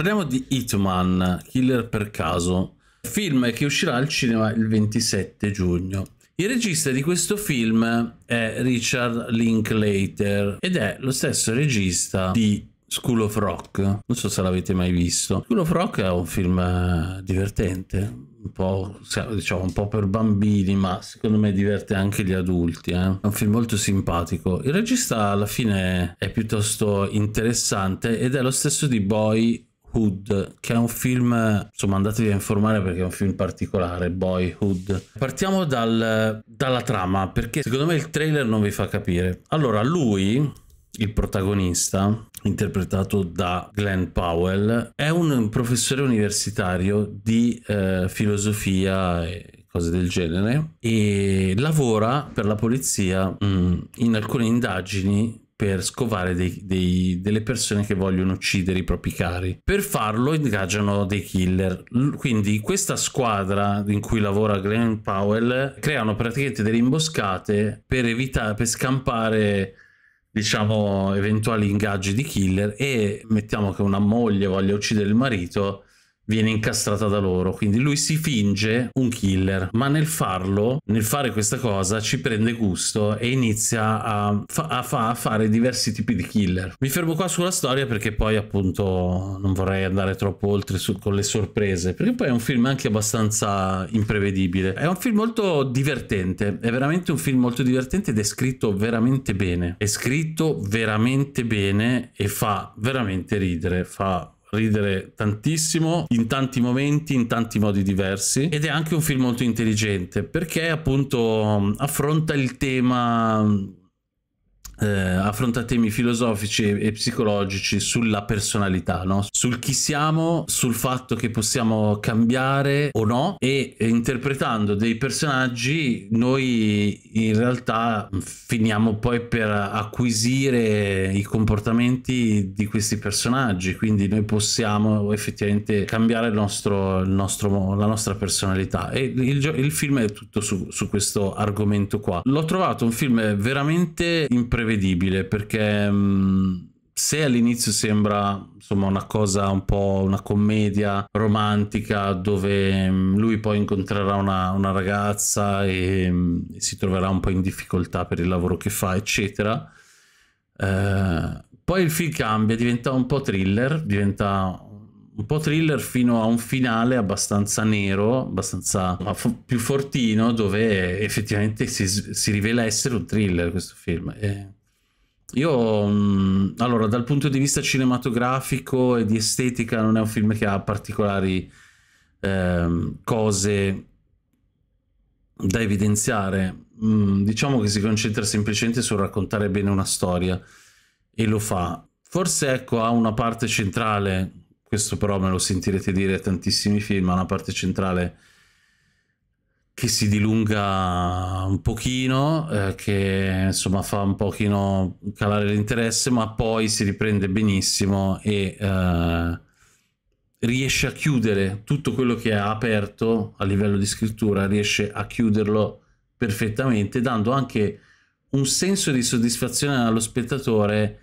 parliamo di Hitman, Killer per caso, film che uscirà al cinema il 27 giugno. Il regista di questo film è Richard Linklater ed è lo stesso regista di School of Rock. Non so se l'avete mai visto. School of Rock è un film eh, divertente, un po', diciamo, un po' per bambini, ma secondo me diverte anche gli adulti. Eh? È un film molto simpatico. Il regista alla fine è piuttosto interessante ed è lo stesso di Boy Hood, che è un film, insomma andatevi a informare perché è un film particolare, Boyhood. Partiamo dal, dalla trama, perché secondo me il trailer non vi fa capire. Allora, lui, il protagonista, interpretato da Glenn Powell, è un professore universitario di eh, filosofia e cose del genere e lavora per la polizia mh, mm, in alcune indagini per scovare dei, dei, delle persone che vogliono uccidere i propri cari. Per farlo ingaggiano dei killer. Quindi questa squadra in cui lavora Glenn Powell creano praticamente delle imboscate per evitare, per scampare diciamo eventuali ingaggi di killer e mettiamo che una moglie voglia uccidere il marito viene incastrata da loro. Quindi lui si finge un killer, ma nel farlo, nel fare questa cosa, ci prende gusto e inizia a, fa- a, fa- a fare diversi tipi di killer. Mi fermo qua sulla storia perché poi appunto non vorrei andare troppo oltre su- con le sorprese, perché poi è un film anche abbastanza imprevedibile. È un film molto divertente, è veramente un film molto divertente ed è scritto veramente bene. È scritto veramente bene e fa veramente ridere, fa ridere tantissimo in tanti momenti, in tanti modi diversi ed è anche un film molto intelligente perché appunto affronta il tema eh, affronta temi filosofici e psicologici sulla personalità, no? sul chi siamo, sul fatto che possiamo cambiare o no e interpretando dei personaggi noi in realtà finiamo poi per acquisire i comportamenti di questi personaggi, quindi noi possiamo effettivamente cambiare il nostro, il nostro, la nostra personalità e il, il film è tutto su, su questo argomento qua. L'ho trovato un film veramente imprevedibile difficile perché mm, se all'inizio sembra insomma una cosa un po' una commedia romantica dove mm, lui poi incontrerà una, una ragazza e, mh, mm, si troverà un po' in difficoltà per il lavoro che fa eccetera eh, poi il film cambia diventa un po' thriller diventa un po' thriller fino a un finale abbastanza nero, abbastanza più fortino, dove effettivamente si, si rivela essere un thriller questo film. E eh, io, mm, allora, dal punto di vista cinematografico e di estetica, non è un film che ha particolari eh, cose da evidenziare. Mm, diciamo che si concentra semplicemente sul raccontare bene una storia e lo fa. Forse, ecco, ha una parte centrale, questo però me lo sentirete dire a tantissimi film, ha una parte centrale che si dilunga un pochino, eh, che insomma fa un pochino calare l'interesse, ma poi si riprende benissimo e eh, riesce a chiudere tutto quello che ha aperto a livello di scrittura, riesce a chiuderlo perfettamente, dando anche un senso di soddisfazione allo spettatore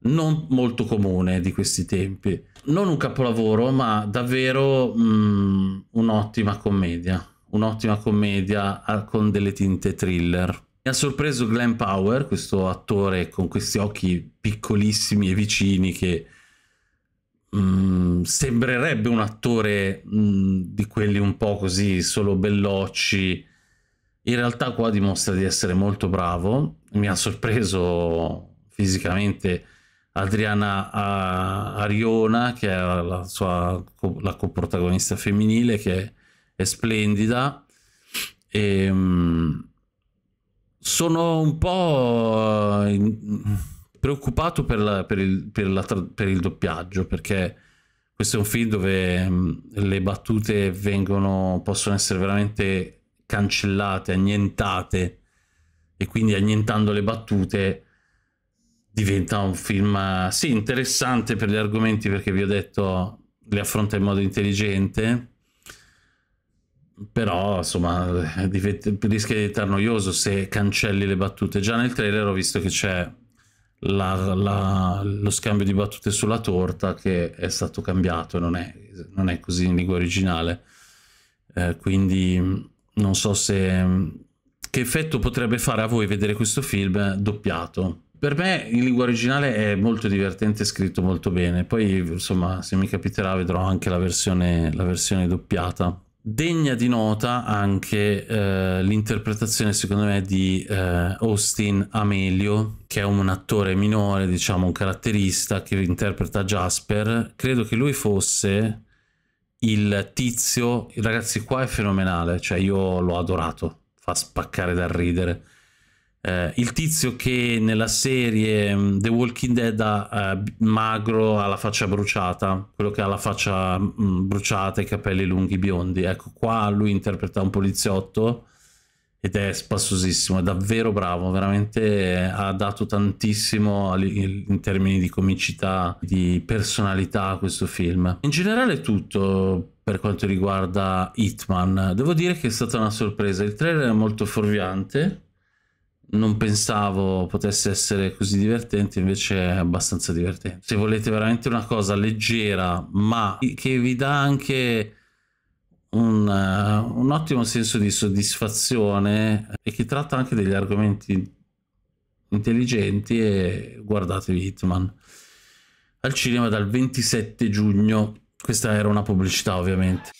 non molto comune di questi tempi. Non un capolavoro, ma davvero mm, un'ottima commedia un'ottima commedia con delle tinte thriller. Mi ha sorpreso Glenn Power, questo attore con questi occhi piccolissimi e vicini che mh, mm, sembrerebbe un attore mh, mm, di quelli un po' così, solo bellocci. In realtà qua dimostra di essere molto bravo. Mi ha sorpreso fisicamente Adriana ah, Ariona, che è la, sua, la coprotagonista femminile, che è è splendida. E, ehm, sono un po' eh, preoccupato per, la, per, il, per, la, per, il, doppiaggio perché questo è un film dove mm, le battute vengono, possono essere veramente cancellate, annientate e quindi annientando le battute diventa un film sì interessante per gli argomenti perché vi ho detto le affronta in modo intelligente però insomma eh, rischia di diventare noioso se cancelli le battute. Già nel trailer ho visto che c'è lo scambio di battute sulla torta che è stato cambiato, non è, non è così in lingua originale. Eh, quindi mm, non so se mm, che effetto potrebbe fare a voi vedere questo film doppiato. Per me in lingua originale è molto divertente, scritto molto bene. Poi, insomma, se mi capiterà, vedrò anche la versione, la versione doppiata. Degna di nota anche eh, l'interpretazione, secondo me, di eh, Austin Amelio, che è un attore minore, diciamo un caratterista che interpreta Jasper. Credo che lui fosse il tizio. Ragazzi, qua è fenomenale, cioè io l'ho adorato, fa spaccare dal ridere eh, il tizio che nella serie mm, The Walking Dead ha eh, magro, ha la faccia bruciata, quello che ha la faccia mh, mm, bruciata e i capelli lunghi biondi. Ecco, qua lui interpreta un poliziotto ed è spassosissimo, è davvero bravo, veramente eh, ha dato tantissimo in termini di comicità, di personalità a questo film. In generale tutto per quanto riguarda Hitman, devo dire che è stata una sorpresa, il trailer è molto fuorviante, non pensavo potesse essere così divertente, invece è abbastanza divertente. Se volete veramente una cosa leggera, ma che vi dà anche un, uh, un ottimo senso di soddisfazione e che tratta anche degli argomenti intelligenti, e guardatevi Hitman al cinema dal 27 giugno. Questa era una pubblicità ovviamente.